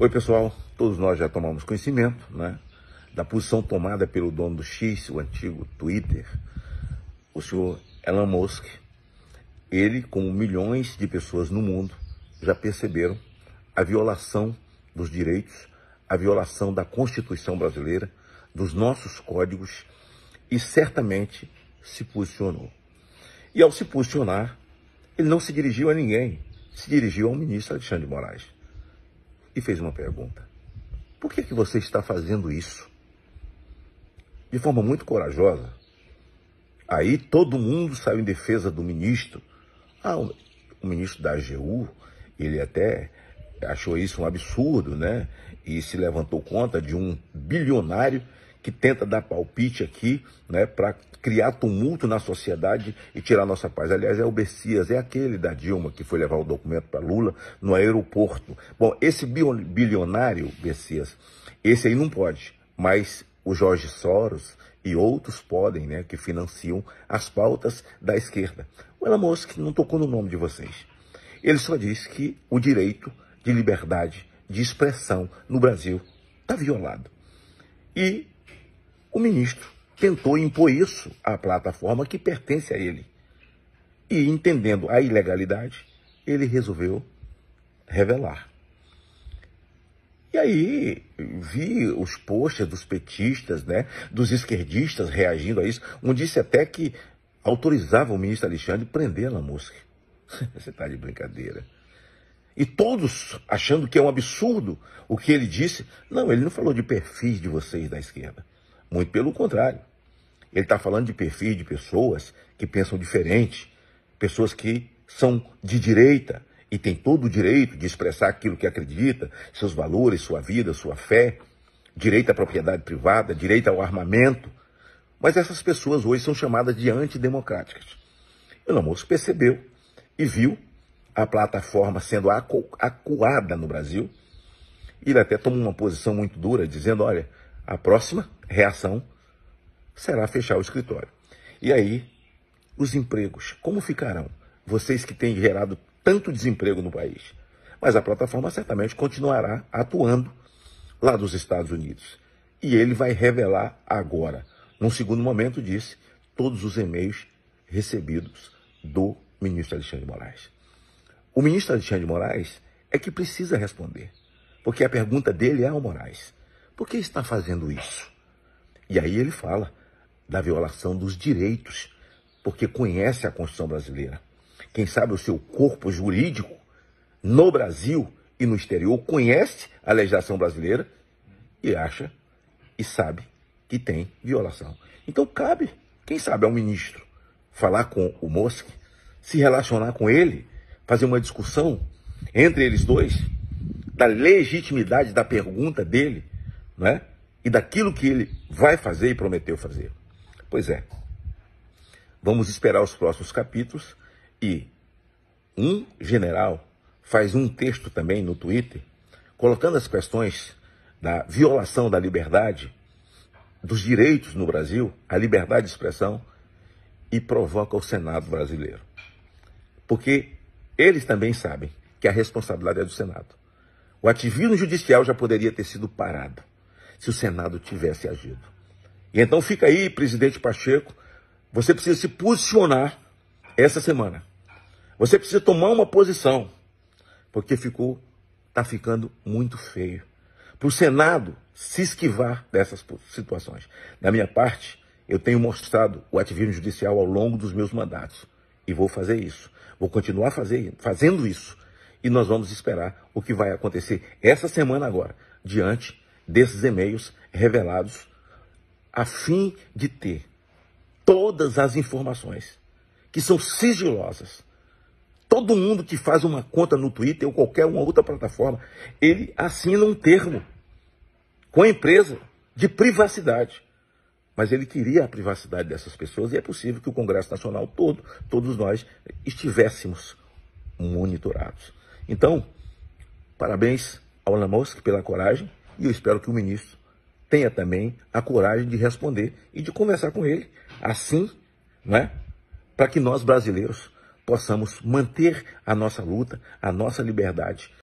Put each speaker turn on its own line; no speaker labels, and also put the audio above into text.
Oi, pessoal. Todos nós já tomamos conhecimento né, da posição tomada pelo dono do X, o antigo Twitter, o senhor Elon Musk. Ele, como milhões de pessoas no mundo, já perceberam a violação dos direitos, a violação da Constituição brasileira, dos nossos códigos e certamente se posicionou. E ao se posicionar, ele não se dirigiu a ninguém, se dirigiu ao ministro Alexandre de Moraes e fez uma pergunta: Por que, que você está fazendo isso? De forma muito corajosa. Aí todo mundo saiu em defesa do ministro. Ah, o ministro da AGU, ele até achou isso um absurdo, né? E se levantou conta de um bilionário que tenta dar palpite aqui, né, para criar tumulto na sociedade e tirar nossa paz. Aliás, é o Bessias, é aquele da Dilma que foi levar o documento para Lula no aeroporto. Bom, esse bilionário Bessias, esse aí não pode, mas o Jorge Soros e outros podem, né, que financiam as pautas da esquerda. O Elon Musk não tocou no nome de vocês. Ele só diz que o direito de liberdade de expressão no Brasil está violado. E o ministro tentou impor isso à plataforma que pertence a ele. E entendendo a ilegalidade, ele resolveu revelar. E aí vi os posts dos petistas, né, dos esquerdistas reagindo a isso. Um disse até que autorizava o ministro Alexandre prender a Musk. Você está de brincadeira. E todos achando que é um absurdo o que ele disse. Não, ele não falou de perfis de vocês da esquerda. Muito pelo contrário. Ele está falando de perfis de pessoas que pensam diferente, pessoas que são de direita e têm todo o direito de expressar aquilo que acredita, seus valores, sua vida, sua fé, direito à propriedade privada, direito ao armamento. Mas essas pessoas hoje são chamadas de antidemocráticas. Elon Musk percebeu e viu a plataforma sendo acuada no Brasil. Ele até tomou uma posição muito dura, dizendo: olha, a próxima reação será fechar o escritório. E aí, os empregos, como ficarão? Vocês que têm gerado tanto desemprego no país. Mas a plataforma certamente continuará atuando lá dos Estados Unidos. E ele vai revelar agora. Num segundo momento, disse todos os e-mails recebidos do ministro Alexandre de Moraes. O ministro Alexandre de Moraes é que precisa responder, porque a pergunta dele é ao Moraes. Por que está fazendo isso? E aí ele fala da violação dos direitos, porque conhece a Constituição brasileira. Quem sabe o seu corpo jurídico no Brasil e no exterior conhece a legislação brasileira e acha e sabe que tem violação. Então cabe, quem sabe, ao ministro falar com o Mosque, se relacionar com ele, fazer uma discussão entre eles dois da legitimidade da pergunta dele né? e daquilo que ele vai fazer e prometeu fazer. Pois é, vamos esperar os próximos capítulos e um general faz um texto também no Twitter colocando as questões da violação da liberdade, dos direitos no Brasil, a liberdade de expressão, e provoca o Senado brasileiro. Porque eles também sabem que a responsabilidade é do Senado. O ativismo judicial já poderia ter sido parado se o Senado tivesse agido. E então fica aí, presidente Pacheco, você precisa se posicionar essa semana. Você precisa tomar uma posição, porque ficou tá ficando muito feio. Para o Senado se esquivar dessas situações. Da minha parte, eu tenho mostrado o ativismo judicial ao longo dos meus mandatos. E vou fazer isso. Vou continuar fazer, fazendo isso. E nós vamos esperar o que vai acontecer essa semana agora, diante desses e-mails revelados, a fim de ter todas as informações que são sigilosas. Todo mundo que faz uma conta no Twitter ou qualquer uma outra plataforma, ele assina um termo com a empresa de privacidade. Mas ele queria a privacidade dessas pessoas e é possível que o Congresso Nacional todo, todos nós, estivéssemos monitorados. Então, parabéns ao Elon Musk pela coragem e eu espero que o ministro tenha também a coragem de responder e de conversar com ele, assim, né, para que nós brasileiros possamos manter a nossa luta, a nossa liberdade.